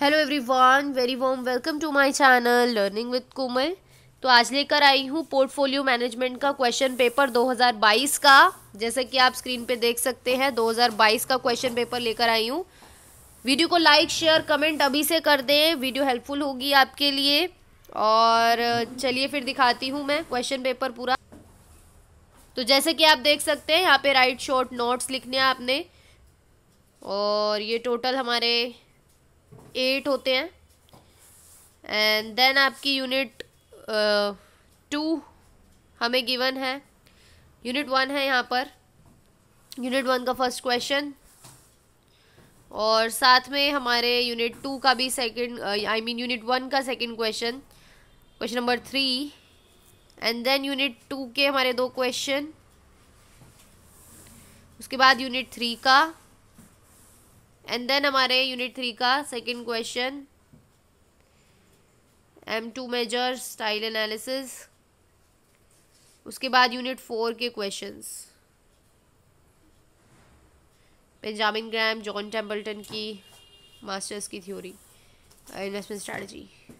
hello everyone very warm welcome to my channel learning with Komal तो आज लेकर आई हूँ पोर्टफोलियो मैनेजमेंट का क्वेश्चन पेपर 2022 का जैसे कि आप स्क्रीन पे देख सकते हैं 2022 का क्वेश्चन पेपर लेकर आई हूँ वीडियो को लाइक शेयर कमेंट अभी से कर दें वीडियो हेल्पफुल होगी आपके लिए और चलिए फिर दिखाती हूँ मैं क्वेश्चन पेपर पूरा तो जैसे कि आप देख सकते हैं यहाँ पे राइट शॉर्ट नोट्स लिखने हैं आपने और ये टोटल हमारे एट होते हैं एंड देन आपकी यूनिट टू uh, हमें गिवन है यूनिट वन है यहाँ पर यूनिट वन का फर्स्ट क्वेश्चन और साथ में हमारे यूनिट टू का भी second I mean unit one का second question question number three and then unit two के हमारे दो क्वेश्चन उसके बाद यूनिट थ्री का एंड देन हमारे यूनिट थ्री का second question M two major style analysis उसके बाद यूनिट फोर के questions Benjamin Graham John Templeton की मास्टर्स की थ्योरी इन्वेस्टमेंट स्ट्रैटेजी